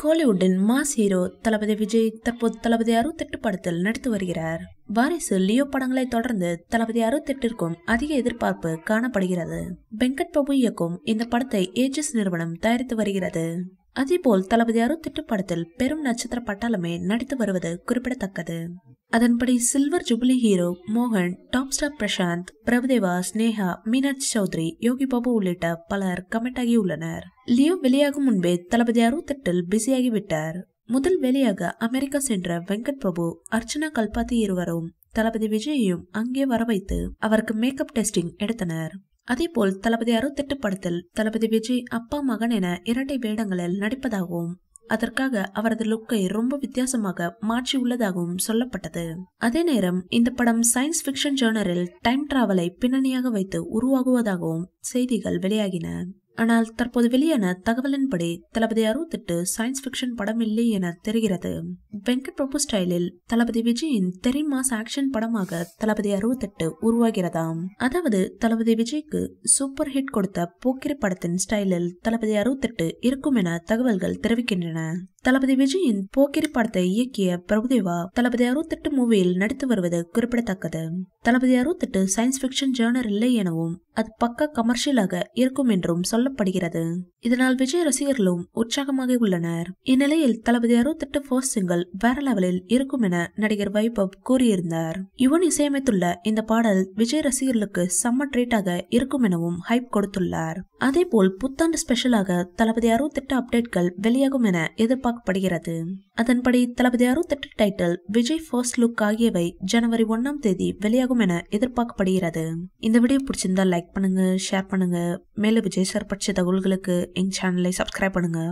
கோலிவுட்டின் mass hero Thalapathy Vijay தற்போது தளபதி அறுபத்தெட்டு படத்தில் நடித்து வருகிறார் வாரிசு லியோ படங்களை தொடர்ந்து தளபதி அறுபத்தெட்டிற்கும் அதிக எதிர்பார்ப்பு காணப்படுகிறது வெங்கட் பிரபு இயக்கும் இந்த படத்தை ஏஜஸ் நிறுவனம் தயாரித்து வருகிறது அதேபோல் தளபதி அறுபத்தெட்டு படத்தில் பெரும் நட்சத்திர பட்டாலுமே நடித்து வருவது குறிப்பிடத்தக்கது அதன்படி சில்வர் ஜூபிலி ஹீரோ மோகன் டாப் ஸ்டார் பிரசாந்த் பிரபுதேவா ஸ்னேகா மீனாட்சி சௌத்ரி யோகி பாபு உள்ளிட்ட பலர் கமெண்ட் ஆகியுள்ளனர் லியோ வெளியாகும் முன்பே தளபதி அறுபத்தெட்டில் பிஸியாகிவிட்டார் முதல் வேலையாக அமெரிக்கா சென்ற வெங்கட் பிரபு அர்ச்சனா கல்பாத்தி இருவரும் தளபதி விஜயையும் அங்கே வர வைத்து அவருக்கு மேக்கப் டெஸ்டிங் எடுத்தனர் அதேபோல் தளபதி அறுபத்தெட்டு படத்தில் தளபதி விஜய் அப்பா மகன் என இரட்டை வேடங்களில் நடிப்பதாகவும் அதற்காக அவரது லுக்கை ரொம்ப வித்தியாசமாக மாற்றி உள்ளதாகவும் சொல்லப்பட்டது அதே நேரம் இந்த படம் சயின்ஸ் பிக்ஷன் ஜேர்னரில் டைம் டிராவலை பின்னணியாக வைத்து உருவாகுவதாகவும் செய்திகள் வெளியாகின ஆனால் தற்போது வெளியான தகவலின்படி தளபதி அறுபத்தெட்டு சயின்ஸ் பிக்ஷன் படம் இல்லை என தெரிகிறது வெங்கட் பிரபு ஸ்டைலில் தளபதி விஜயின் தெரி மாஸ் ஆக்ஷன் படமாக தளபதி அறுபத்தெட்டு உருவாகிறதாம் அதாவது தளபதி விஜய்க்கு சூப்பர் ஹிட் கொடுத்த போக்கிரி படத்தின் ஸ்டைலில் தளபதி அறுபத்தெட்டு இருக்கும் என தகவல்கள் தெரிவிக்கின்றன தளபதி விஜயின் போக்கிரி படத்தை இயக்கிய பிரபுதேவா தளபதி அறுபத்தெட்டு மூவியில் நடித்து வருவது குறிப்பிடத்தக்கது தளபதி அறுபத்தெட்டு சயின்ஸ் பிக்ஷன் ஜேர்னர் இல்லை எனவும் அது பக்க கமர்ஷியலாக இருக்கும் என்றும் சொல்லப்படுகிறது இதனால் விஜய் ரசிகர்களும் உற்சாகமாக உள்ளனர் இந்நிலையில் தளபதி அறுபத்தெட்டு ஃபர்ஸ்ட் சிங்கிள் வேற லெவலில் இருக்கும் என நடிகர் வைபவ் கூறியிருந்தார் யுவன் இசையமைத்துள்ள இந்த பாடல் விஜய் ரசிகர்களுக்கு செம்ம ட்ரீட்டாக இருக்கும் எனவும் ஹைப் கொடுத்துள்ளார் அதேபோல் புத்தாண்டு ஸ்பெஷலாக தளபதி எட்டு அப்டேட்கள் வெளியாகும் என எதிர்பார்க்க எதிர்பார்க்கப்படுகிறது அதன்படி தளபதி அறுபத்தெட்டு டைட்டில் விஜய் ஃபர்ஸ்ட் லுக் ஆகியவை ஜனவரி ஒன்னாம் தேதி வெளியாகும் என எதிர்பார்க்கப்படுகிறது இந்த வீடியோ பிடிச்சிருந்தா லைக் பண்ணுங்க ஷேர் பண்ணுங்க மேலும் விஜய் சார் பற்றிய தகவல்களுக்கு எங்க சேனலை சப்ஸ்கிரைப் பண்ணுங்க